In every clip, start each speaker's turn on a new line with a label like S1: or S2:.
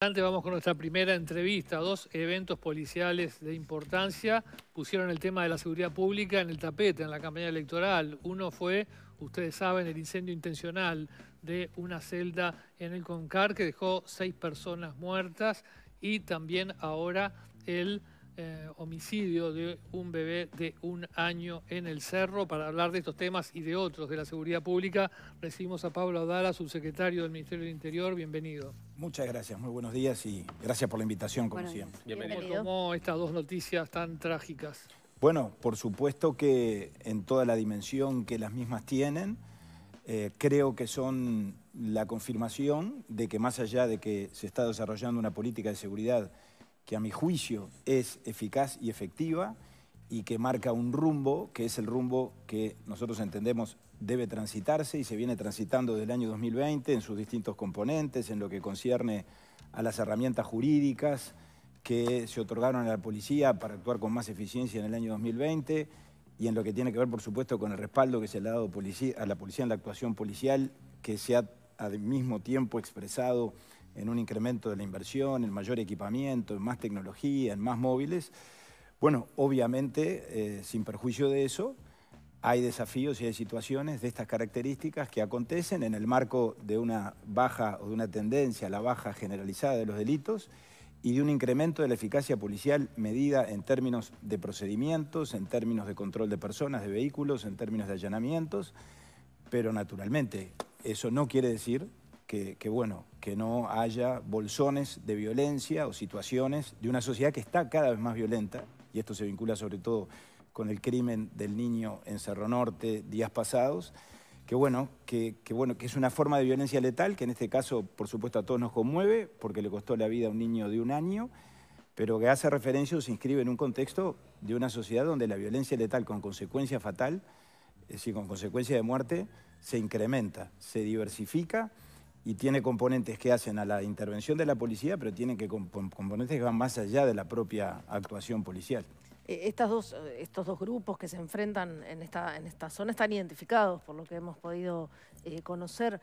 S1: vamos con nuestra primera entrevista. Dos eventos policiales de importancia pusieron el tema de la seguridad pública en el tapete en la campaña electoral. Uno fue, ustedes saben, el incendio intencional de una celda en el Concar que dejó seis personas muertas y también ahora el eh, homicidio de un bebé de un año en el cerro. Para hablar de estos temas y de otros de la seguridad pública, recibimos a Pablo Adala, subsecretario del Ministerio del Interior. Bienvenido. Muchas
S2: gracias, muy buenos días y gracias por la invitación, como siempre.
S1: Bienvenido. ¿Cómo estas dos noticias tan trágicas?
S2: Bueno, por supuesto que en toda la dimensión que las mismas tienen, eh, creo que son la confirmación de que más allá de que se está desarrollando una política de seguridad que a mi juicio es eficaz y efectiva y que marca un rumbo, que es el rumbo que nosotros entendemos debe transitarse y se viene transitando desde el año 2020 en sus distintos componentes, en lo que concierne a las herramientas jurídicas que se otorgaron a la policía para actuar con más eficiencia en el año 2020 y en lo que tiene que ver, por supuesto, con el respaldo que se le ha dado a la policía en la actuación policial, que se ha al mismo tiempo expresado en un incremento de la inversión, en mayor equipamiento, en más tecnología, en más móviles. Bueno, obviamente, eh, sin perjuicio de eso, hay desafíos y hay situaciones de estas características que acontecen en el marco de una baja o de una tendencia a la baja generalizada de los delitos y de un incremento de la eficacia policial medida en términos de procedimientos, en términos de control de personas, de vehículos, en términos de allanamientos, pero naturalmente eso no quiere decir que, bueno, que no haya bolsones de violencia o situaciones de una sociedad que está cada vez más violenta, y esto se vincula sobre todo con el crimen del niño en Cerro Norte días pasados, que bueno, que, bueno, que es una forma de violencia letal, que en este caso, por supuesto, a todos nos conmueve, porque le costó la vida a un niño de un año, pero que hace referencia o se inscribe en un contexto de una sociedad donde la violencia letal con consecuencia fatal, es decir, con consecuencia de muerte, se incrementa, se diversifica y tiene componentes que hacen a la intervención de la policía, pero tiene que componentes que van más allá de la propia actuación policial.
S3: Eh, estas dos, eh, estos dos grupos que se enfrentan en esta, en esta zona están identificados, por lo que hemos podido eh, conocer.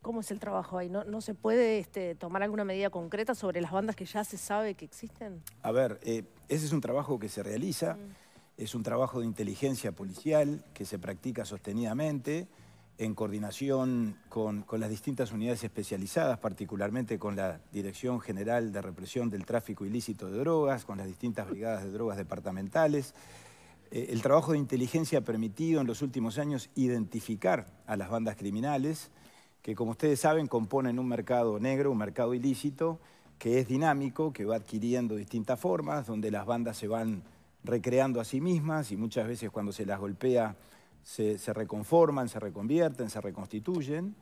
S3: ¿Cómo es el trabajo ahí? ¿No, no se puede este, tomar alguna medida concreta sobre las bandas que ya se sabe que existen?
S2: A ver, ese es un trabajo que se realiza, mm. es un trabajo de inteligencia policial que se practica sostenidamente en coordinación con, las distintas unidades especializadas, particularmente con la Dirección General de Represión del Tráfico Ilícito de Drogas, con las distintas brigadas de drogas departamentales. Eh, el trabajo de inteligencia ha permitido en los últimos años identificar a las bandas criminales, que como ustedes saben componen un mercado negro, un mercado ilícito, que es dinámico, que va adquiriendo distintas formas, donde las bandas se van recreando a sí mismas y muchas veces cuando se las golpea se, reconforman, se reconvierten, se reconstituyen,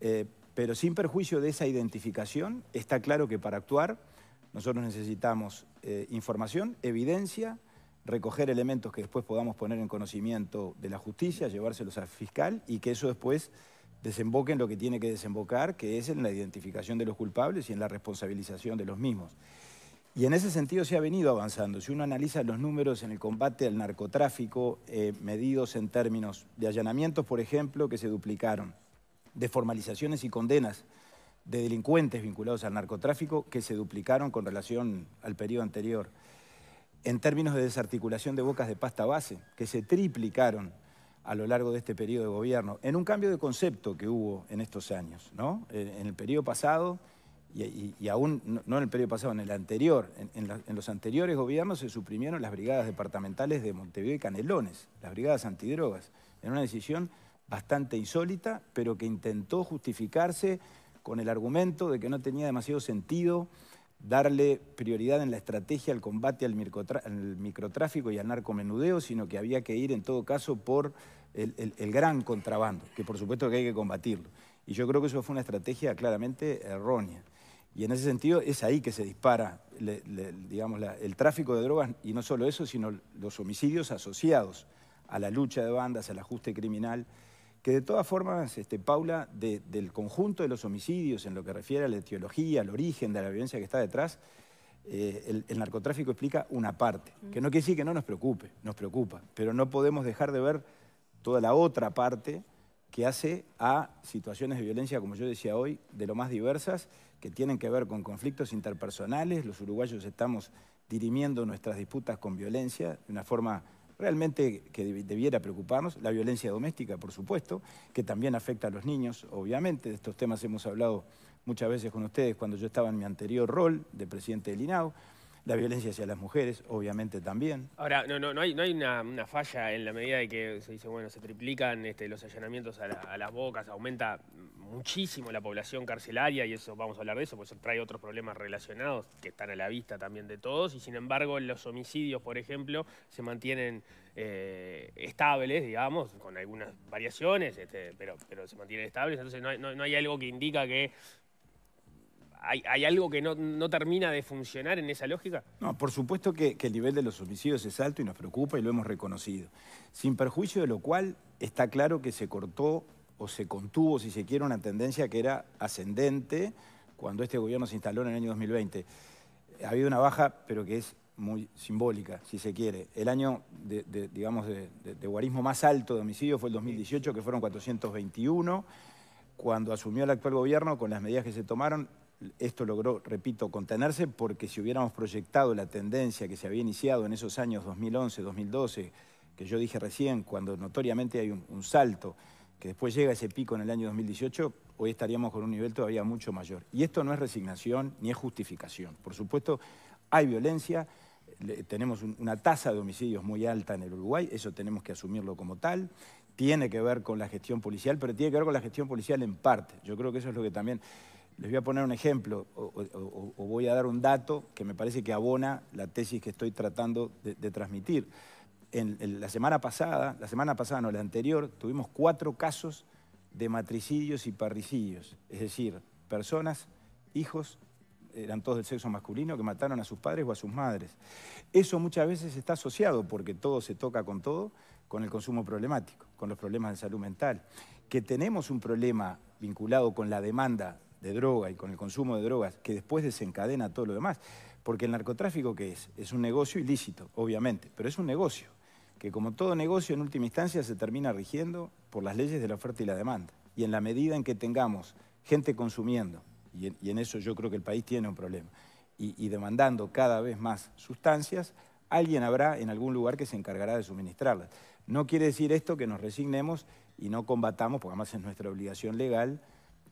S2: eh, pero sin perjuicio de esa identificación, está claro que para actuar nosotros necesitamos eh, información, evidencia, recoger elementos que después podamos poner en conocimiento de la justicia, llevárselos al fiscal y que eso después desemboque en lo que tiene que desembocar, que es en la identificación de los culpables y en la responsabilización de los mismos. Y en ese sentido se ha venido avanzando. Si uno analiza los números en el combate al narcotráfico, eh, medidos en términos de allanamientos, por ejemplo, que se duplicaron, de formalizaciones y condenas de delincuentes vinculados al narcotráfico, que se duplicaron con relación al periodo anterior, en términos de desarticulación de bocas de pasta base, que se triplicaron a lo largo de este periodo de gobierno, en un cambio de concepto que hubo en estos años. ¿no? Eh, en el periodo pasado y, aún, no, en el periodo pasado, en el anterior, en, los anteriores gobiernos se suprimieron las brigadas departamentales de Montevideo y Canelones, las brigadas antidrogas, en una decisión bastante insólita, pero que intentó justificarse con el argumento de que no tenía demasiado sentido darle prioridad en la estrategia al combate al, microtráfico y al narcomenudeo, sino que había que ir en todo caso por el, el, gran contrabando, que por supuesto que hay que combatirlo. Y yo creo que eso fue una estrategia claramente errónea. Y en ese sentido es ahí que se dispara digamos, el tráfico de drogas y no solo eso, sino los homicidios asociados a la lucha de bandas, al ajuste criminal, que de todas formas, este, Paula, del conjunto de los homicidios, en lo que refiere a la etiología, al origen de la violencia que está detrás, eh, el, narcotráfico explica una parte, que no quiere decir que no nos preocupe, nos preocupa, pero no podemos dejar de ver toda la otra parte que hace a situaciones de violencia, como yo decía hoy, de lo más diversas que tienen que ver con conflictos interpersonales. Los uruguayos estamos dirimiendo nuestras disputas con violencia de una forma realmente que debiera preocuparnos. La violencia doméstica, por supuesto, que también afecta a los niños, obviamente. De estos temas hemos hablado muchas veces con ustedes cuando yo estaba en mi anterior rol de presidente del INAO. La violencia hacia las mujeres, obviamente, también.
S4: Ahora, no, no, no hay, no hay una, falla en la medida de que se dice, bueno, se triplican este, los allanamientos a las bocas, aumenta muchísimo la población carcelaria y eso vamos a hablar de eso, pues trae otros problemas relacionados que están a la vista también de todos y sin embargo los homicidios, por ejemplo, se mantienen eh, estables, digamos, con algunas variaciones, este, pero, pero se mantienen estables, entonces no hay, algo que indica que ¿Hay, algo que no, termina de funcionar en esa lógica?
S2: No, por supuesto que, el nivel de los homicidios es alto y nos preocupa y lo hemos reconocido. Sin perjuicio de lo cual, está claro que se cortó o se contuvo, si se quiere, una tendencia que era ascendente cuando este gobierno se instaló en el año 2020. Ha habido una baja, pero que es muy simbólica, si se quiere. El año, de, digamos, de, guarismo más alto de homicidios fue el 2018, que fueron 421. Cuando asumió el actual gobierno, con las medidas que se tomaron, esto logró, repito, contenerse, porque si hubiéramos proyectado la tendencia que se había iniciado en esos años 2011, 2012, que yo dije recién, cuando notoriamente hay un salto que después llega ese pico en el año 2018, hoy estaríamos con un nivel todavía mucho mayor. Y esto no es resignación ni es justificación. Por supuesto, hay violencia, tenemos una tasa de homicidios muy alta en el Uruguay, eso tenemos que asumirlo como tal. Tiene que ver con la gestión policial, pero tiene que ver con la gestión policial en parte. Yo creo que eso es lo que también... Les voy a poner un ejemplo o, voy a dar un dato que me parece que abona la tesis que estoy tratando de transmitir la semana pasada, la semana pasada, no, la anterior, tuvimos cuatro casos de matricidios y parricidios, es decir, personas, hijos, eran todos del sexo masculino, que mataron a sus padres o a sus madres. Eso muchas veces está asociado, porque todo se toca con todo, con el consumo problemático, con los problemas de salud mental. Que tenemos un problema vinculado con la demanda de droga y con el consumo de drogas, que después desencadena todo lo demás. Porque el narcotráfico, ¿qué es? Es un negocio ilícito, obviamente, pero es un negocio que como todo negocio en última instancia se termina rigiendo por las leyes de la oferta y la demanda. Y en la medida en que tengamos gente consumiendo, y en, eso yo creo que el país tiene un problema, y, y demandando cada vez más sustancias, alguien habrá en algún lugar que se encargará de suministrarlas. No quiere decir esto que nos resignemos y no combatamos, porque además es nuestra obligación legal,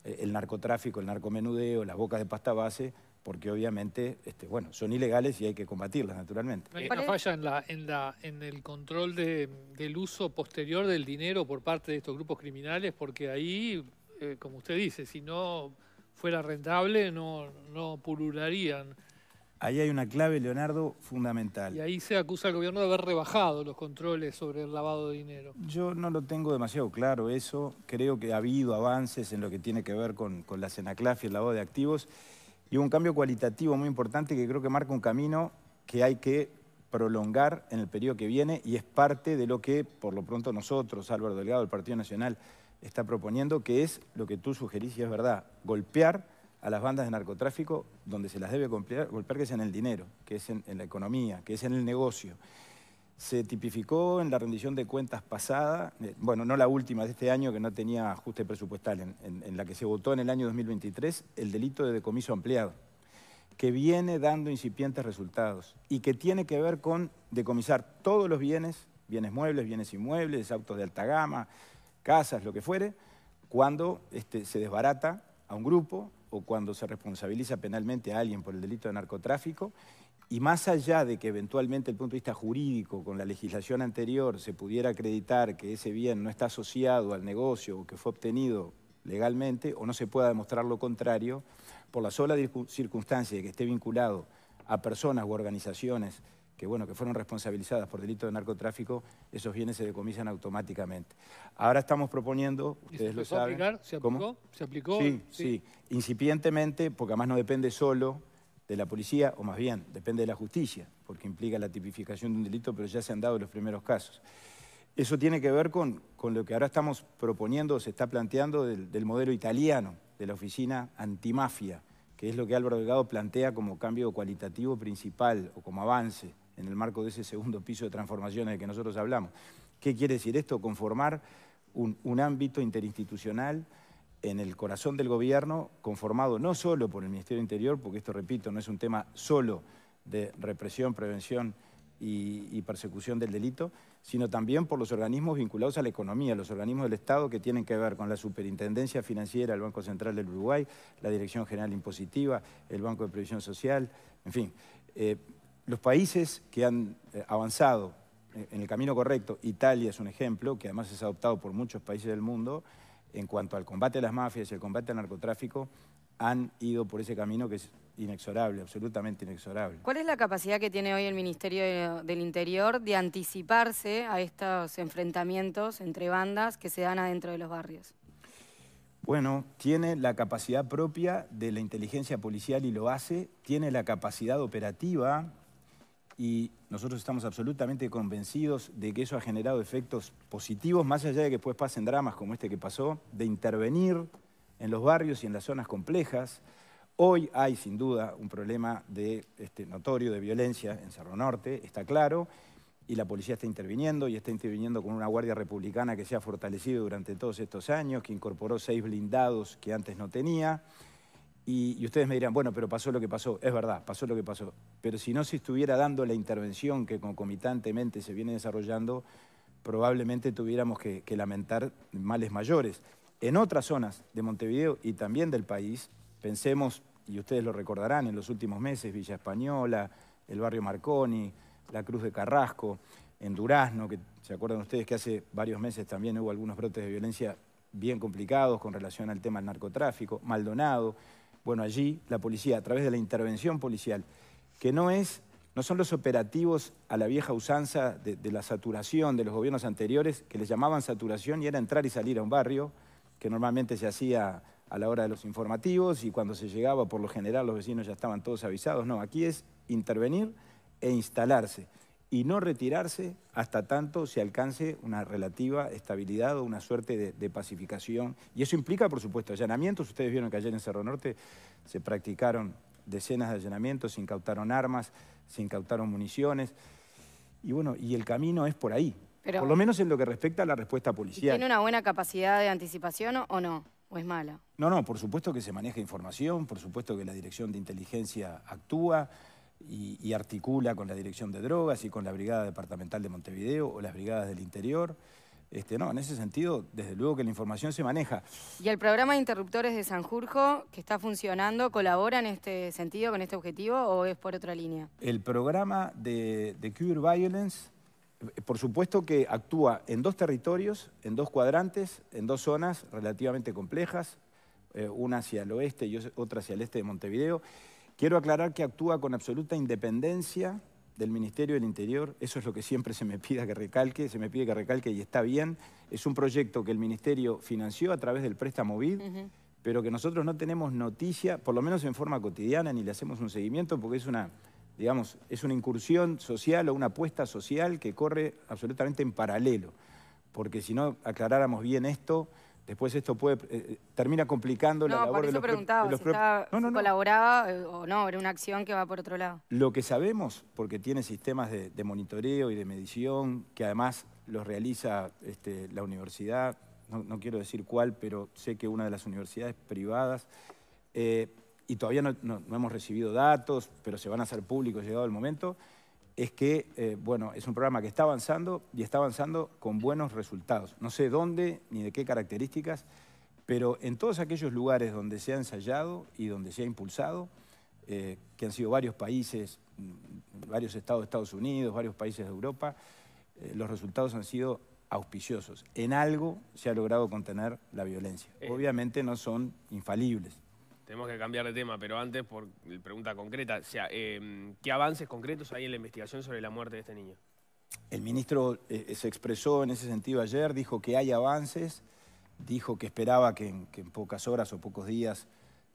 S2: eh, el narcotráfico, el narcomenudeo, las bocas de pasta base, porque obviamente este, bueno, son ilegales y hay que combatirlas, naturalmente.
S1: ¿Hay una falla en, el control del uso posterior del dinero por parte de estos grupos criminales? Porque ahí, eh, como usted dice, si no fuera rentable no, no pulularían.
S2: Ahí hay una clave, Leonardo, fundamental.
S1: Y ahí se acusa al gobierno de haber rebajado los controles sobre el lavado de dinero. Yo no lo tengo demasiado claro eso. Creo que ha
S2: habido avances en lo que tiene que ver con, la CENACLAF y el lavado de activos y un cambio cualitativo muy importante que creo que marca un camino que hay que prolongar en el periodo que viene y es parte de lo que, por lo pronto, nosotros, Álvaro Delgado, del Partido Nacional, está proponiendo, que es lo que tú sugerís y es verdad, golpear a las bandas de narcotráfico donde se las debe golpear, golpear que es en el dinero, que es en, en la economía, que es en el negocio se tipificó en la rendición de cuentas pasada, eh, bueno, no la última de este año que no tenía ajuste presupuestal, en, la que se votó en el año 2023, el delito de decomiso ampliado, que viene dando incipientes resultados y que tiene que ver con decomisar todos los bienes, bienes muebles, bienes inmuebles, autos de alta gama, casas, lo que fuere, cuando este, se desbarata a un grupo o cuando se responsabiliza penalmente a alguien por el delito de narcotráfico y más allá de que eventualmente el punto de vista jurídico con la legislación anterior se pudiera acreditar que ese bien no está asociado al negocio o que fue obtenido legalmente o no se pueda demostrar lo contrario, por la sola circunstancia de que esté vinculado a personas u organizaciones que, bueno, que fueron responsabilizadas por delitos de narcotráfico, esos bienes se decomisan automáticamente. Ahora estamos proponiendo, ustedes lo saben.
S1: ¿Se aplicó? ¿Se aplicó? sí, sí,
S2: incipientemente, porque además no depende solo de la policía, o más bien, depende de la justicia, porque implica la tipificación de un delito, pero ya se han dado los primeros casos. Eso tiene que ver con, lo que ahora estamos proponiendo, se está planteando del, modelo italiano, de la oficina antimafia, que es lo que Álvaro Delgado plantea como cambio cualitativo principal o como avance en el marco de ese segundo piso de en el que nosotros hablamos. ¿Qué quiere decir esto? Conformar un, un ámbito interinstitucional en el corazón del gobierno, conformado no solo por el Ministerio del Interior, porque esto, repito, no es un tema solo de represión, prevención y, persecución del delito, sino también por los organismos vinculados a la economía, los organismos del Estado que tienen que ver con la Superintendencia Financiera, el Banco Central del Uruguay, la Dirección General Impositiva, el Banco de Previsión Social, en fin. Eh, los países que han eh, avanzado eh, en el camino correcto, Italia es un ejemplo, que además es adoptado por muchos países del mundo, en cuanto al combate a las mafias y el combate al narcotráfico han ido por ese camino que es inexorable, absolutamente inexorable.
S5: ¿Cuál es la capacidad que tiene hoy el Ministerio del Interior de anticiparse a estos enfrentamientos entre bandas que se dan adentro de los barrios?
S2: Bueno, tiene la capacidad propia de la inteligencia policial y lo hace, tiene la capacidad operativa y nosotros estamos absolutamente convencidos de que eso ha generado efectos positivos, más allá de que después pasen dramas como este que pasó, de intervenir en los barrios y en las zonas complejas. Hoy hay sin duda un problema de, este, notorio de violencia en Cerro Norte, está claro, y la policía está interviniendo y está interviniendo con una guardia republicana que se ha fortalecido durante todos estos años, que incorporó seis blindados que antes no tenía. Y, ustedes me dirán, bueno, pero pasó lo que pasó. Es verdad, pasó lo que pasó. Pero si no se estuviera dando la intervención que concomitantemente se viene desarrollando, probablemente tuviéramos que lamentar males mayores. En otras zonas de Montevideo y también del país, pensemos, y ustedes lo recordarán en los últimos meses, Villa Española, el barrio Marconi, la Cruz de Carrasco, en Durazno, que se acuerdan ustedes que hace varios meses también hubo algunos brotes de violencia bien complicados con relación al tema del narcotráfico, Maldonado. Bueno, allí la policía, a través de la intervención policial, que no es no son los operativos a la vieja usanza de, de, la saturación de los gobiernos anteriores, que les llamaban saturación y era entrar y salir a un barrio, que normalmente se hacía a la hora de los informativos y cuando se llegaba, por lo general, los vecinos ya estaban todos avisados. No, aquí es intervenir e instalarse y no retirarse hasta tanto se alcance una relativa estabilidad o una suerte de, pacificación. Y eso implica, por supuesto, allanamientos. Ustedes vieron que ayer en Cerro Norte se practicaron decenas de allanamientos, se incautaron armas, se incautaron municiones. Y bueno, y el camino es por ahí. por lo menos en lo que respecta a la respuesta policial. ¿Tiene
S5: una buena capacidad de anticipación o no? ¿O es mala?
S2: No, no, por supuesto que se maneja información, por supuesto que la Dirección de Inteligencia actúa y, articula con la Dirección de Drogas y con la Brigada Departamental de Montevideo o las Brigadas del Interior. Este, no, en ese sentido, desde luego que la información se maneja.
S5: ¿Y el programa de interruptores de Sanjurjo, que está funcionando, colabora en este sentido, con este objetivo, o es por otra línea?
S2: El programa de, Cure Violence, eh, por supuesto que actúa en dos territorios, en dos cuadrantes, en dos zonas relativamente complejas, eh, una hacia el oeste y otra hacia el este de Montevideo. Quiero aclarar que actúa con absoluta independencia del Ministerio del Interior, eso es lo que siempre se me pide que recalque, se me pide que recalque y está bien, es un proyecto que el Ministerio financió a través del préstamo BID, pero que nosotros no tenemos noticia, por lo menos en forma cotidiana, ni le hacemos un seguimiento porque es una, digamos, es una incursión social o una apuesta social que corre absolutamente en paralelo, porque si no aclaráramos bien esto, Después esto puede eh, eh, termina complicando la labor de los preguntaba
S5: colaboraba eh, o no, era una acción que va por otro lado.
S2: Lo que sabemos, porque tiene sistemas de, monitoreo y de medición, que además los realiza este, la universidad, no, quiero decir cuál, pero sé que una de las universidades privadas, y todavía no hemos recibido datos, pero se van a hacer públicos llegado el momento, es que, eh, bueno, es un programa que está avanzando y está avanzando con buenos resultados. No sé dónde ni de qué características, pero en todos aquellos lugares donde se ha ensayado y donde se ha impulsado, eh, que han sido varios países, mm, varios estados de Estados Unidos, varios países de Europa, eh, los resultados han sido auspiciosos. En algo se ha logrado contener la violencia. Obviamente no son infalibles
S4: tenemos que cambiar de tema, pero antes, por pregunta concreta, o sea, eh, ¿qué avances concretos hay en la investigación sobre la muerte de este niño?
S2: El ministro eh, se expresó en ese sentido ayer, dijo que hay avances, dijo que esperaba que en, pocas horas o pocos días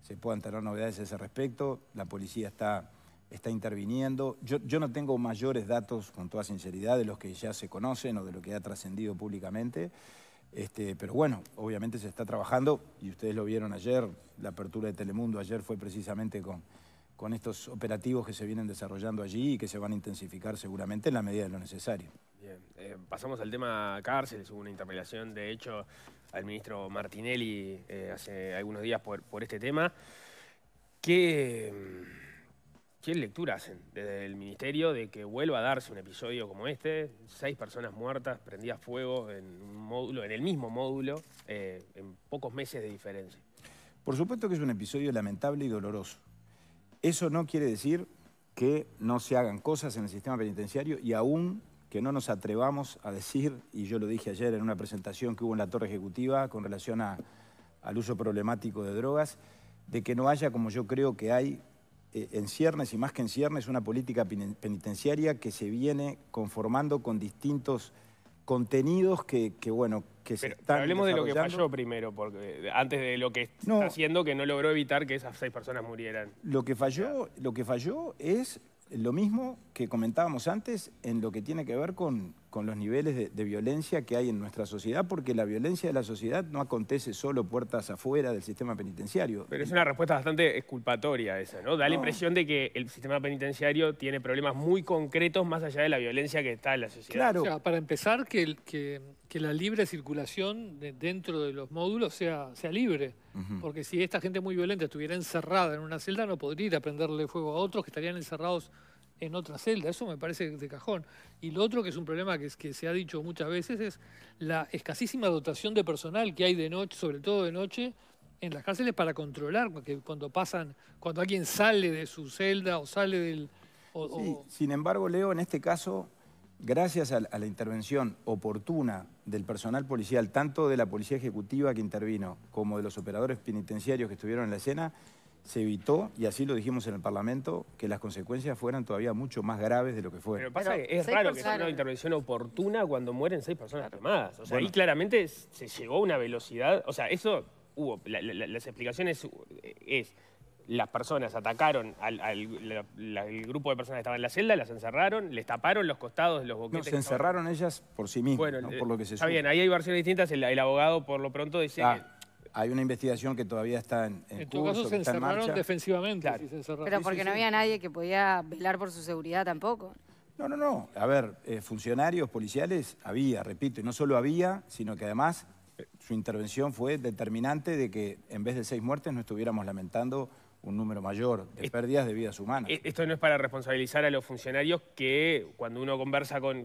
S2: se puedan tener novedades a ese respecto. La policía está, está interviniendo. Yo, yo no tengo mayores datos, con toda sinceridad, de los que ya se conocen o de lo que ha trascendido públicamente. Este, pero bueno, obviamente se está trabajando y ustedes lo vieron ayer, la apertura de Telemundo ayer fue precisamente con, con estos operativos que se vienen desarrollando allí y que se van a intensificar seguramente en la medida de lo necesario.
S4: Bien, eh, pasamos al tema cárceles, hubo una interpelación de hecho al ministro Martinelli eh, hace algunos días por, por este tema. ¿Qué... ¿Qué lectura hacen desde el ministerio de que vuelva a darse un episodio como este? Seis personas muertas, prendidas fuego en un módulo, en el mismo módulo, eh, en pocos meses de diferencia.
S2: Por supuesto que es un episodio lamentable y doloroso. Eso no quiere decir que no se hagan cosas en el sistema penitenciario y aún que no nos atrevamos a decir, y yo lo dije ayer en una presentación que hubo en la Torre Ejecutiva con relación al uso problemático de drogas, de que no haya, como yo creo que hay, eh, en ciernes y más que en ciernes una política penitenciaria que se viene conformando con distintos contenidos que, bueno, que se pero, están hablemos de lo que falló
S4: primero, porque antes de lo que está haciendo que no logró evitar que esas seis personas murieran.
S2: Lo que falló, lo que falló es lo mismo que comentábamos antes en lo que tiene que ver con, con los niveles de, violencia que hay en nuestra sociedad, porque la violencia de la sociedad no acontece solo puertas afuera del sistema penitenciario. Pero es una respuesta
S4: bastante exculpatoria esa, ¿no? Da la impresión de que el sistema penitenciario tiene problemas muy concretos más allá de la violencia que está en la sociedad. Claro. O sea,
S1: para empezar, que, que, la libre circulación dentro de los módulos sea, sea libre. Porque si esta gente muy violenta estuviera encerrada en una celda, no podría ir a prenderle fuego a otros que estarían encerrados en otra celda. Eso me parece de cajón. Y lo otro que es un problema que, que se ha dicho muchas veces es la escasísima dotación de personal que hay de noche, sobre todo de noche, en las cárceles para controlar porque cuando pasan, cuando alguien sale de su celda o sale del...
S2: Sin embargo, Leo, en este caso, gracias a la intervención oportuna del personal policial, tanto de la policía ejecutiva que intervino como de los operadores penitenciarios que estuvieron en la escena, se evitó, y así lo dijimos en el Parlamento, que las consecuencias fueran todavía mucho más graves de lo que fueron. Pero pasa que es raro que
S4: sea una intervención oportuna cuando mueren seis personas armadas. O sea, ahí claramente se llegó a una velocidad... O sea, eso hubo... las explicaciones es... Las personas atacaron al, grupo de personas que estaban en la celda, las encerraron, les taparon los costados los boquetes. No, se encerraron
S2: ellas por sí mismas, eh, por lo que se Está
S4: bien, ahí hay versiones distintas. El, abogado, por lo pronto, dice ah
S2: hay una investigación que todavía está en, en, en se
S1: defensivamente. se encerraron.
S2: Pero porque
S5: no había nadie que podía velar por su seguridad tampoco. No, no, no.
S2: A ver, eh, funcionarios policiales había, repito, y no solo había, sino que además eh, su intervención fue determinante de que en vez de seis muertes no estuviéramos lamentando un número mayor de pérdidas de vidas humanas.
S4: E-, esto no es para responsabilizar a los funcionarios que cuando uno conversa con,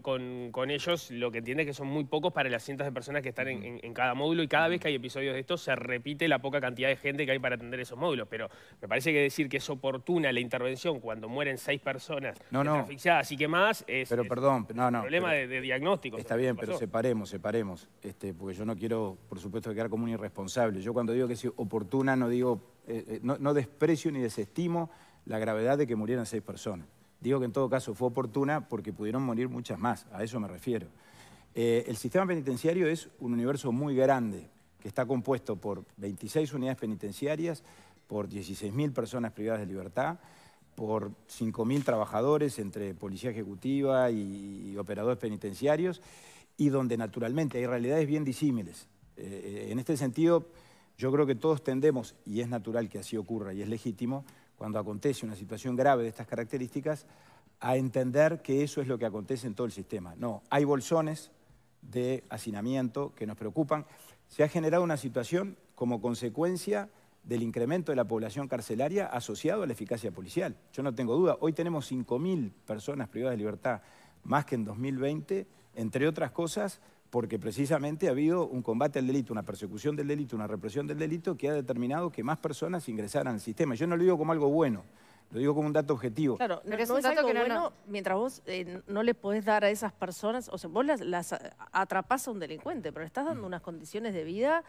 S4: ellos lo que entiende es que son muy pocos para las cientos de personas que están en, cada módulo y cada vez que hay episodios de esto se repite la poca cantidad de gente que hay para atender esos módulos. Pero me parece que decir que es oportuna la intervención cuando mueren seis personas no, no. asfixiadas y que es, pero, es perdón, un problema de, diagnóstico.
S2: Está bien, pero separemos, separemos. Este, porque yo no quiero, por supuesto, quedar como un irresponsable. Yo cuando digo que es oportuna no digo eh, eh, no, desprecio ni desestimo la gravedad de que murieran seis personas. Digo que en todo caso fue oportuna porque pudieron morir muchas más, a eso me refiero. Eh, el sistema penitenciario es un universo muy grande, que está compuesto por 26 unidades penitenciarias, por 16.000 personas privadas de libertad, por 5.000 trabajadores entre policía ejecutiva y, operadores penitenciarios, y donde naturalmente hay realidades bien disímiles. en este sentido, yo creo que todos tendemos, y es natural que así ocurra y es legítimo, cuando acontece una situación grave de estas características, a entender que eso es lo que acontece en todo el sistema. No, hay bolsones de hacinamiento que nos preocupan. Se ha generado una situación como consecuencia del incremento de la población carcelaria asociado a la eficacia policial. Yo no tengo duda, hoy tenemos 5.000 personas privadas de libertad, más que en 2020, entre otras cosas, porque precisamente ha habido un combate al delito, una persecución del delito, una represión del delito que ha determinado que más personas ingresaran al sistema. Yo no lo digo como algo bueno, lo digo como un dato objetivo. Claro, no, es un dato que
S3: mientras vos eh, no le podés dar a esas personas, o sea, vos las, atrapas a un delincuente, pero le estás dando unas condiciones de vida...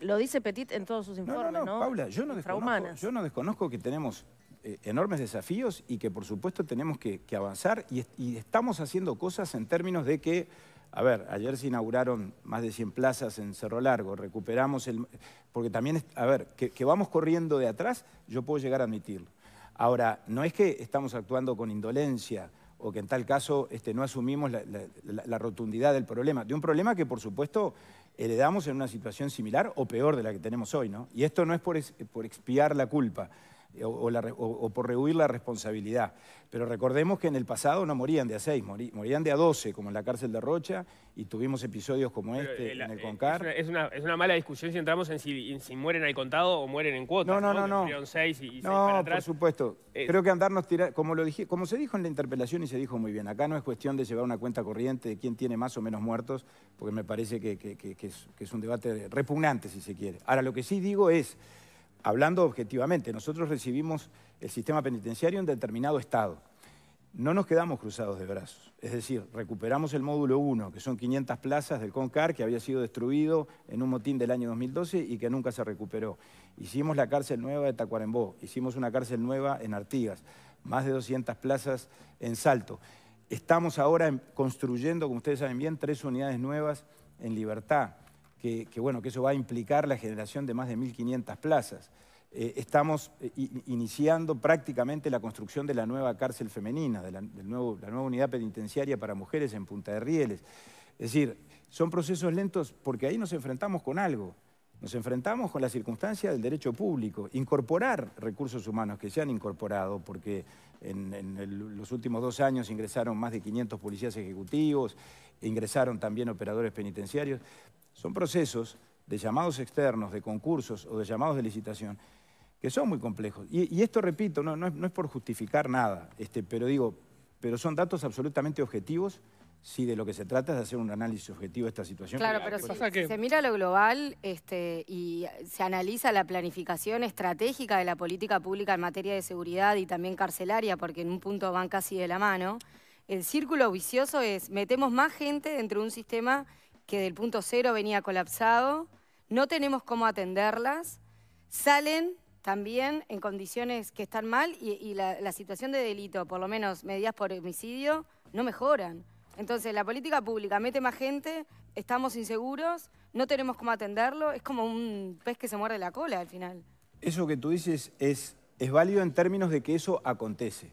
S3: Lo dice Petit en todos sus informes, ¿no? No, no, Paula, yo no,
S2: desconozco, que tenemos eh, enormes desafíos y que por supuesto tenemos que, avanzar y estamos haciendo cosas en términos de que a ver, ayer se inauguraron más de 100 plazas en Cerro Largo, recuperamos el... Porque también, a ver, que, vamos corriendo de atrás, yo puedo llegar a admitirlo. Ahora, no es que estamos actuando con indolencia o que en tal caso este, no asumimos la, rotundidad del problema, de un problema que por supuesto heredamos en una situación similar o peor de la que tenemos hoy, ¿no? Y esto no es por, es, por expiar la culpa, o, por rehuir la responsabilidad. Pero recordemos que en el pasado no morían de a seis, morían de a doce, como en la cárcel de Rocha, y tuvimos episodios como este eh, en el eh, CONCAR.
S4: Es una, es, una, mala discusión si entramos en si, mueren al contado o mueren en cuotas. No, no, no. no. por
S2: supuesto. Eh, Creo que andarnos tirar, como, lo dije, como se dijo en la interpelación y se dijo muy bien, acá no es cuestión de llevar una cuenta corriente de quién tiene más o menos muertos, porque me parece que, es un debate repugnante, si se quiere. Ahora, lo que sí digo es hablando objetivamente, nosotros recibimos el sistema penitenciario en determinado estado. No nos quedamos cruzados de brazos, es decir, recuperamos el módulo 1, que son 500 plazas del CONCAR, que había sido destruido en un motín del año 2012 y que nunca se recuperó. Hicimos la cárcel nueva de Tacuarembó, hicimos una cárcel nueva en Artigas, más de 200 plazas en Salto. Estamos ahora construyendo, como ustedes saben bien, tres unidades nuevas en Libertad que, bueno, que eso va a implicar la generación de más de 1.500 plazas. Eh, estamos eh, iniciando prácticamente la construcción de la nueva cárcel femenina, de la, nueva unidad penitenciaria para mujeres en Punta de Rieles. Es decir, son procesos lentos porque ahí nos enfrentamos con algo. Nos enfrentamos con la circunstancia del derecho público, incorporar recursos humanos que se han incorporado, porque en, los últimos dos años ingresaron más de 500 policías ejecutivos, ingresaron también operadores penitenciarios, son procesos de llamados externos, de concursos o de llamados de licitación, que son muy complejos. Y, esto, repito, no, no, es, por justificar nada, este, pero digo, pero son datos absolutamente objetivos si de lo que se trata es de hacer un análisis objetivo de esta situación. Claro, pero si, se
S5: mira lo global este, y se analiza la planificación estratégica de la política pública en materia de seguridad y también carcelaria, porque en un punto van casi de la mano, el círculo vicioso es metemos más gente dentro de un sistema que del punto cero venía colapsado, no tenemos cómo atenderlas, salen también en condiciones que están mal y, la, situación de delito, por lo menos medidas por homicidio, no mejoran. Entonces, la política pública mete más gente, estamos inseguros, no tenemos cómo atenderlo, es como un pez que se muerde la cola al final.
S2: Eso que tú dices es, es válido en términos de que eso acontece.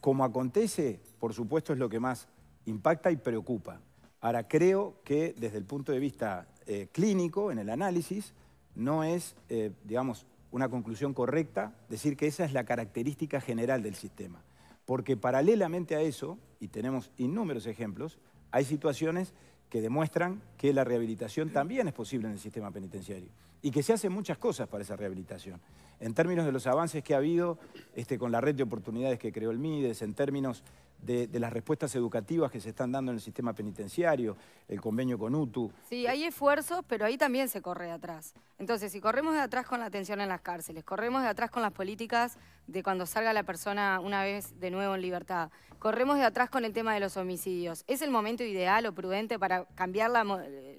S2: Como acontece, por supuesto, es lo que más impacta y preocupa. Ahora, creo que desde el punto de vista eh, clínico, en el análisis, no es, eh, digamos, una conclusión correcta decir que esa es la característica general del sistema. Porque paralelamente a eso, y tenemos innúmeros ejemplos, hay situaciones que demuestran que la rehabilitación también es posible en el sistema penitenciario y que se hacen muchas cosas para esa rehabilitación. En términos de los avances que ha habido este, con la red de oportunidades que creó el MIDES, en términos de, las respuestas educativas que se están dando en el sistema penitenciario, el convenio con UTU.
S5: Sí, hay esfuerzos, pero ahí también se corre de atrás. Entonces, si corremos de atrás con la atención en las cárceles, corremos de atrás con las políticas de cuando salga la persona una vez de nuevo en libertad, corremos de atrás con el tema de los homicidios, ¿es el momento ideal o prudente para cambiar la,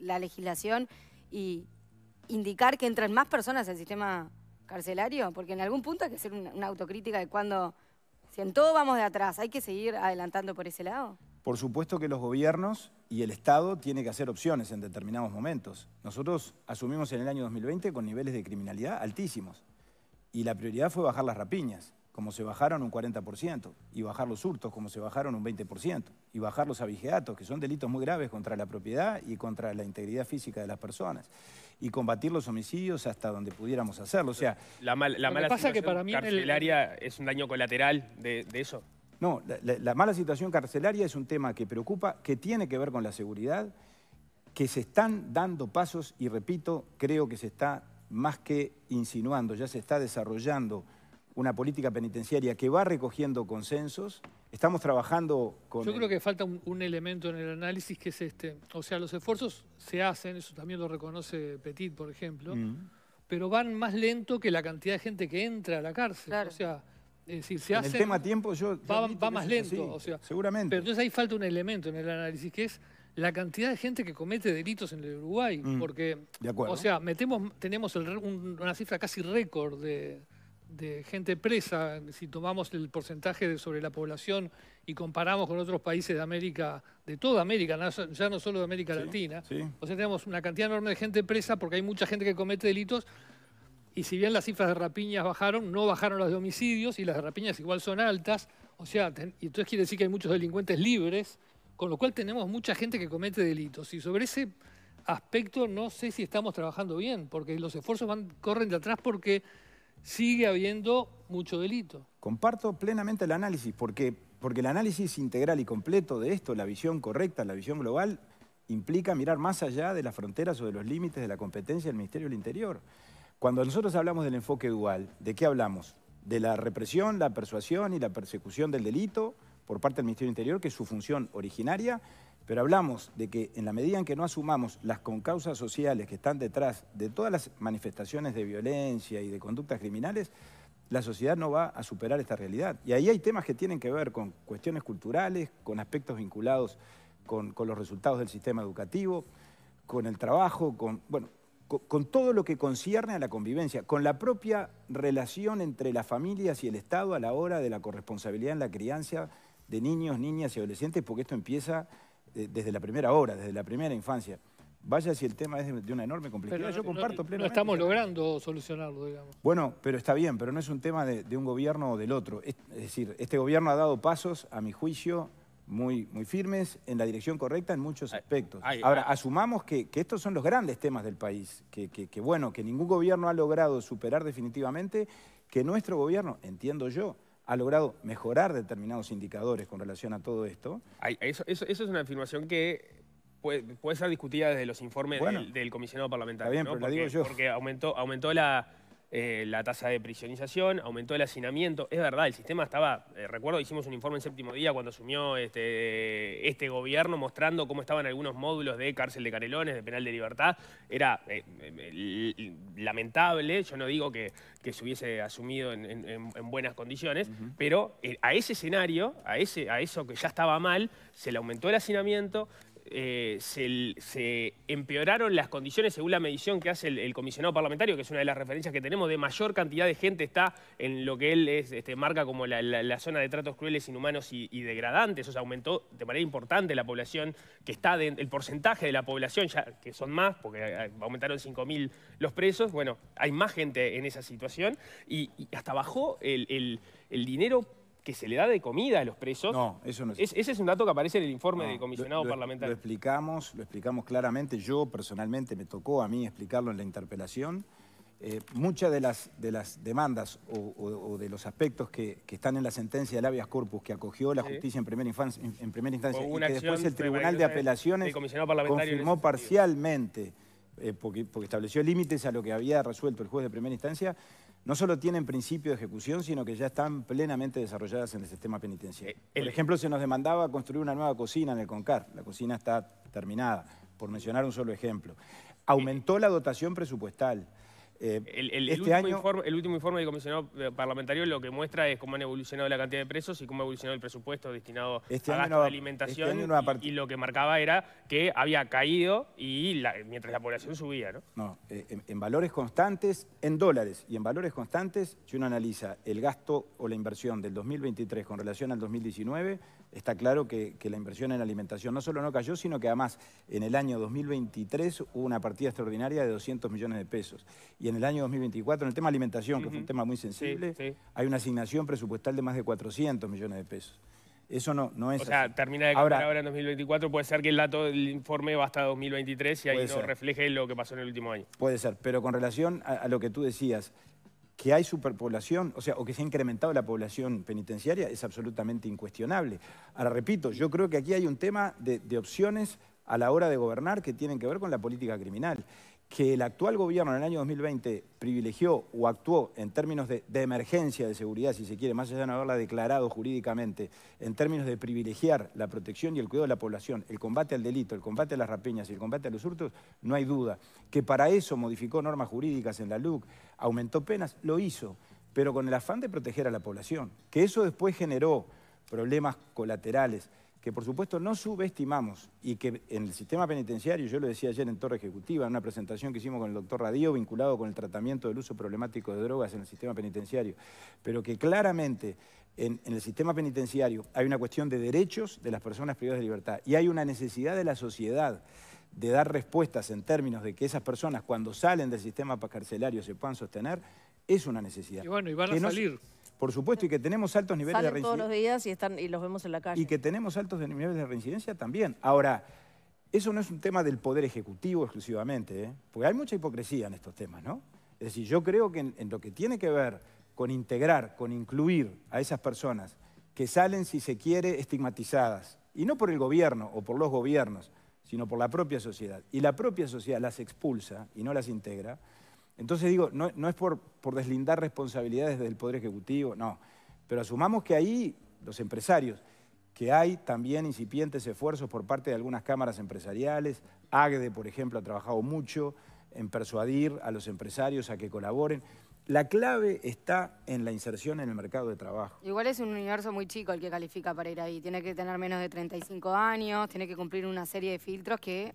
S5: la legislación y indicar que entran más personas al sistema carcelario? Porque en algún punto hay que hacer una, autocrítica de cuando, si en todo vamos de atrás, ¿hay que seguir adelantando por ese lado?
S2: Por supuesto que los gobiernos y el Estado tienen que hacer opciones en determinados momentos. Nosotros asumimos en el año 2020 con niveles de criminalidad altísimos y la prioridad fue bajar las rapiñas como se bajaron un 40%, y bajar los hurtos, como se bajaron un 20%, y bajar los abigeatos, que son delitos muy graves contra la propiedad y contra la integridad física de las personas, y combatir los homicidios hasta donde pudiéramos hacerlo. O sea,
S4: la, la mala situación que para carcelaria es un daño colateral de, eso.
S2: No, la, mala situación carcelaria es un tema que preocupa, que tiene que ver con la seguridad, que se están dando pasos y repito, creo que se está más que insinuando, ya se está desarrollando una política penitenciaria que va recogiendo consensos. Estamos trabajando con... Yo creo
S1: que falta un, elemento en el análisis que es este. O sea, los esfuerzos se hacen, eso también lo reconoce Petit, por ejemplo, mm. pero van más lento que la cantidad de gente que entra a la cárcel. O sea, es decir, se en el tema tiempo yo... Va, más lento, o sea... Seguramente. Pero entonces ahí falta un elemento en el análisis que es la cantidad de gente que comete delitos en el Uruguay. Mm. Porque, o sea, metemos, tenemos una cifra casi récord de de gente presa, si tomamos el porcentaje de, sobre la población y comparamos con otros países de América, de toda América, ya no solo de América Latina, o sea, tenemos una cantidad enorme de gente presa porque hay mucha gente que comete delitos y si bien las cifras de rapiñas bajaron, no bajaron las de homicidios y las de rapiñas igual son altas, o sea, y entonces quiere decir que hay muchos delincuentes libres, con lo cual tenemos mucha gente que comete delitos y sobre ese aspecto no sé si estamos trabajando bien, porque los esfuerzos van, corren de atrás porque sigue habiendo mucho delito.
S2: Comparto plenamente el análisis, porque, porque el análisis integral y completo de esto, la visión correcta, la visión global, implica mirar más allá de las fronteras o de los límites de la competencia del Ministerio del Interior. Cuando nosotros hablamos del enfoque dual, ¿de qué hablamos? De la represión, la persuasión y la persecución del delito por parte del Ministerio del Interior, que es su función originaria, pero hablamos de que en la medida en que no asumamos las concausas sociales que están detrás de todas las manifestaciones de violencia y de conductas criminales, la sociedad no va a superar esta realidad. Y ahí hay temas que tienen que ver con cuestiones culturales, con aspectos vinculados con, los resultados del sistema educativo, con el trabajo, con, bueno, con, con, todo lo que concierne a la convivencia, con la propia relación entre las familias y el Estado a la hora de la corresponsabilidad en la crianza de niños, niñas y adolescentes, porque esto empieza eh, desde la primera hora, desde la primera infancia. Vaya si el tema es de una enorme complicidad. yo
S1: comparto plenamente. No estamos logrando solucionarlo, digamos.
S2: Bueno, pero está bien, pero no es un tema de, un gobierno o del otro. Es, decir, este gobierno ha dado pasos, a mi juicio, muy, muy firmes, en la dirección correcta en muchos aspectos. Ahora, asumamos que, estos son los grandes temas del país, que bueno, que ningún gobierno ha logrado superar definitivamente, que nuestro gobierno, entiendo yo, ha logrado mejorar determinados indicadores con relación a todo esto.
S4: eso, es una afirmación que Puede, ser discutida desde los informes del, comisionado parlamentario. porque, Porque aumentó, aumentó la, eh, la tasa de prisionización, aumentó el hacinamiento. Es verdad, el sistema estaba, eh, recuerdo, hicimos un informe en séptimo día cuando asumió este, este gobierno mostrando cómo estaban algunos módulos de cárcel de carelones, de penal de libertad. Era eh, lamentable, yo no digo que, se hubiese asumido en, buenas condiciones, pero a ese escenario, a, ese, a eso que ya estaba mal, se le aumentó el hacinamiento, eh, se, empeoraron las condiciones según la medición que hace el, comisionado parlamentario, que es una de las referencias que tenemos, de mayor cantidad de gente está en lo que él es, este, marca como la, zona de tratos crueles, inhumanos y, degradantes. O sea, aumentó de manera importante la población que está, el porcentaje de la población, ya que son más, porque eh, aumentaron 5.000 los presos. Bueno, hay más gente en esa situación y, hasta bajó el, el dinero que se le da de comida a los presos. No, eso no es. ese es un dato que aparece en el informe del comisionado parlamentario. Lo
S2: explicamos, lo explicamos claramente. Yo personalmente me tocó a mí explicarlo en la interpelación. Eh, muchas de las, de las demandas o, de los aspectos que, están en la sentencia del habeas corpus que acogió la justicia en primera en, primera instancia y que después el Tribunal de Apelaciones confirmó parcialmente, eh, porque, porque estableció límites a lo que había resuelto el juez de primera instancia, no solo tienen principio de ejecución, sino que ya están plenamente desarrolladas en el sistema penitenciario. Eh, el ejemplo se nos demandaba construir una nueva cocina en el CONCAR. La cocina está terminada, por mencionar un solo ejemplo. Aumentó la dotación presupuestal. Eh, el, este último informe,
S4: el, último informe, del comisionado parlamentario lo que muestra es cómo han evolucionado la cantidad de presos y cómo ha evolucionado el presupuesto destinado este a la de alimentación. Este y, lo que marcaba era que había caído y mientras la población subía. No,
S2: no eh, en, en, valores constantes, en dólares y en valores constantes, si uno analiza el gasto o la inversión del 2023 con relación al 2019, está claro que, la inversión en alimentación no solo no cayó, sino que además en el año 2023 hubo una partida extraordinaria de 200 millones de pesos. Y en el año 2024, en el tema alimentación, que fue un tema muy sensible, hay una asignación presupuestal de más de 400 millones de pesos. Eso no, no es O sea, termina de ahora, ahora
S4: en 2024, puede ser que el dato del informe va hasta 2023 y ahí no refleje lo que pasó en el último año.
S2: Puede ser, pero con relación a lo que tú decías, que hay superpoblación, o sea, o que se ha incrementado la población penitenciaria es absolutamente incuestionable. Ahora, repito, yo creo que aquí hay un tema de, de opciones a la hora de gobernar que tienen que ver con la política criminal que el actual gobierno en el año 2020 privilegió o actuó en términos de, emergencia de seguridad, si se quiere, más allá de no haberla declarado jurídicamente, en términos de privilegiar la protección y el cuidado de la población, el combate al delito, el combate a las rapeñas y el combate a los hurtos, no hay duda. Que para eso modificó normas jurídicas en la LUC, aumentó penas, lo hizo, pero con el afán de proteger a la población. Que eso después generó problemas colaterales que por supuesto no subestimamos y que en el sistema penitenciario, yo lo decía ayer en Torre Ejecutiva, en una presentación que hicimos con el doctor Radío vinculado con el tratamiento del uso problemático de drogas en el sistema penitenciario, pero que claramente en, el sistema penitenciario hay una cuestión de derechos de las personas privadas de libertad y hay una necesidad de la sociedad de dar respuestas en términos de que esas personas cuando salen del sistema carcelario se puedan sostener, es una necesidad. Y bueno, y van a salir. Por supuesto, y que tenemos altos niveles de reincidencia. todos
S3: los días y, están, y los vemos en la calle. Y que
S2: tenemos altos niveles de reincidencia también. Ahora, eso no es un tema del Poder Ejecutivo exclusivamente, ¿eh? porque hay mucha hipocresía en estos temas, ¿no? Es decir, yo creo que en lo que tiene que ver con integrar, con incluir a esas personas que salen, si se quiere, estigmatizadas, y no por el gobierno o por los gobiernos, sino por la propia sociedad, y la propia sociedad las expulsa y no las integra, entonces digo, no, es por, por, deslindar responsabilidades del Poder Ejecutivo, no. Pero asumamos que ahí los empresarios, que hay también incipientes esfuerzos por parte de algunas cámaras empresariales, AGDE, por ejemplo, ha trabajado mucho en persuadir a los empresarios a que colaboren. La clave está en la inserción en el mercado de trabajo.
S5: Igual es un universo muy chico el que califica para ir ahí. Tiene que tener menos de 35 años, tiene que cumplir una serie de filtros que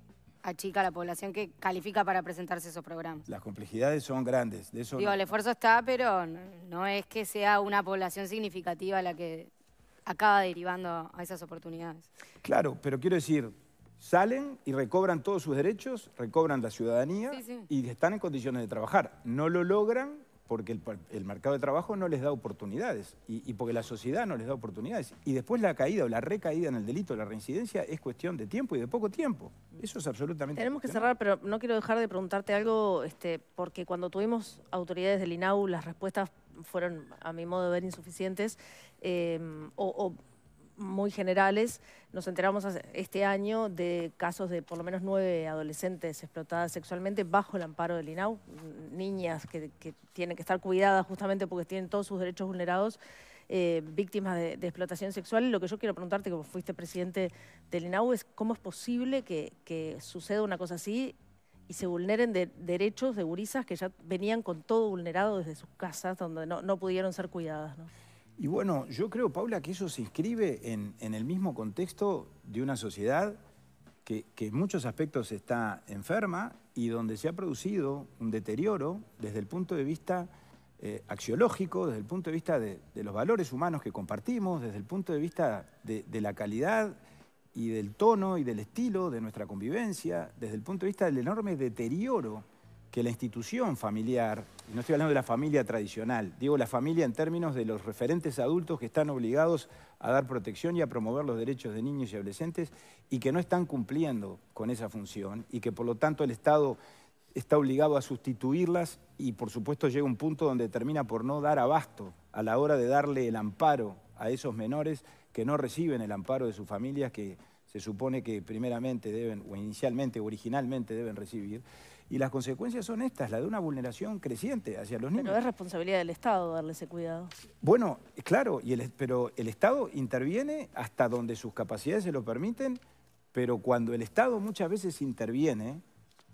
S5: chica la población que califica para presentarse esos programas.
S2: Las complejidades son grandes. Digo, el
S5: esfuerzo está, pero no es que sea una población significativa la que acaba derivando a esas oportunidades.
S2: Claro, pero quiero decir, salen y recobran todos sus derechos, recobran la ciudadanía y están en condiciones de trabajar. No lo logran porque el, el, mercado de trabajo no les da oportunidades y, porque la sociedad no les da oportunidades. Y después la caída o la recaída en el delito, la reincidencia, es cuestión de tiempo y de poco tiempo. Eso es absolutamente... Tenemos que cerrar,
S3: pero no quiero dejar de preguntarte algo, este, porque cuando tuvimos autoridades del INAU, las respuestas fueron, a mi modo de ver, insuficientes eh, o muy generales. Nos enteramos este año de casos de por lo menos nueve adolescentes explotadas sexualmente bajo el amparo del INAU, niñas que, tienen que estar cuidadas justamente porque tienen todos sus derechos vulnerados. Eh, víctimas de, explotación sexual. Lo que yo quiero preguntarte, como fuiste presidente del INAU, es cómo es posible que, suceda una cosa así y se vulneren derechos de gurisas que ya venían con todo vulnerado desde sus casas, donde no, pudieron ser cuidadas. ¿no?
S2: Y bueno, yo creo, Paula, que eso se inscribe en, el mismo contexto de una sociedad que, en muchos aspectos está enferma y donde se ha producido un deterioro desde el punto de vista eh, axiológico, desde el punto de vista de, los valores humanos que compartimos, desde el punto de vista de la calidad y del tono y del estilo de nuestra convivencia, desde el punto de vista del enorme deterioro que la institución familiar, y no estoy hablando de la familia tradicional, digo la familia en términos de los referentes adultos que están obligados a dar protección y a promover los derechos de niños y adolescentes y que no están cumpliendo con esa función y que por lo tanto el Estado está obligado a sustituirlas y por supuesto llega un punto donde termina por no dar abasto a la hora de darle el amparo a esos menores que no reciben el amparo de sus familias que se supone que primeramente deben, o inicialmente, o originalmente deben recibir. Y las consecuencias son estas, la de una vulneración creciente hacia los niños. Pero es
S3: responsabilidad del Estado darles ese cuidado.
S2: Bueno, claro, y el, pero el Estado interviene hasta donde sus capacidades se lo permiten, pero cuando el Estado muchas veces interviene,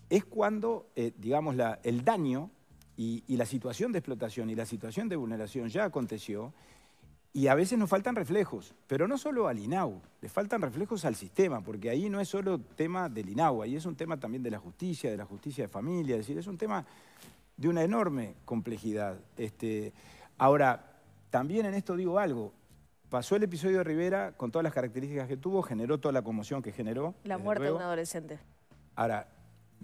S2: es cuando, eh, digamos, la, el daño y la situación de explotación y la situación de vulneración ya aconteció y a veces nos faltan reflejos, pero no solo al INAU, le faltan reflejos al sistema, porque ahí no es solo tema del INAU, ahí es un tema también de la justicia, de la justicia de familia, es decir, es un tema de una enorme complejidad. Este, ahora, también en esto digo algo, pasó el episodio de Rivera con todas las características que tuvo, generó toda la conmoción que generó.
S3: La muerte de un adolescente.
S2: Ahora,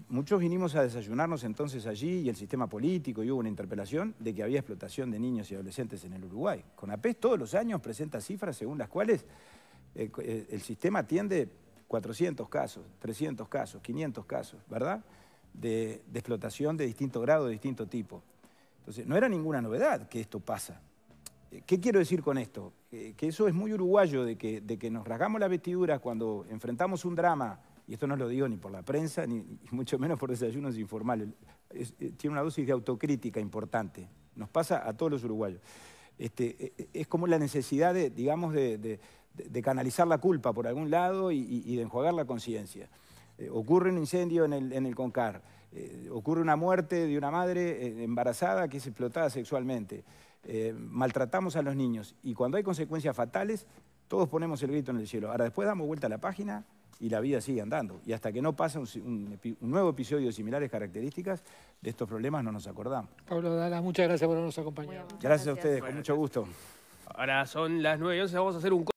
S2: Muchos vinimos a desayunarnos entonces allí y el sistema político y hubo una interpelación de que había explotación de niños y adolescentes en el Uruguay. CONAPES todos los años presenta cifras según las cuales eh, eh, el, sistema atiende 400 casos, 300 casos, 500 casos, ¿verdad? De, explotación de distinto grado, de distinto tipo. Entonces, no era ninguna novedad que esto pasa. Eh, ¿Qué quiero decir con esto? Que eso es muy uruguayo, de que, de que nos rasgamos la vestidura cuando enfrentamos un drama y esto no lo digo ni por la prensa, ni mucho menos por desayunos informales, eh, tiene una dosis de autocrítica importante. Nos pasa a todos los uruguayos. Este, e, e, es como la necesidad de, digamos, de, canalizar la culpa por algún lado y, de enjuagar la conciencia. Eh, ocurre un incendio en el, Concar, eh, ocurre una muerte de una madre embarazada que es explotada sexualmente, maltratamos a los niños y cuando hay consecuencias fatales, todos ponemos el grito en el cielo. Ahora después damos vuelta a la página y la vida sigue andando. Y hasta que no pasa un, nuevo episodio de similares características, de estos problemas no nos acordamos.
S1: Pablo Dala, muchas gracias por habernos acompañado.
S5: gracias, a ustedes,
S2: con mucho gusto.
S5: Ahora son las 9 y 11, vamos a hacer un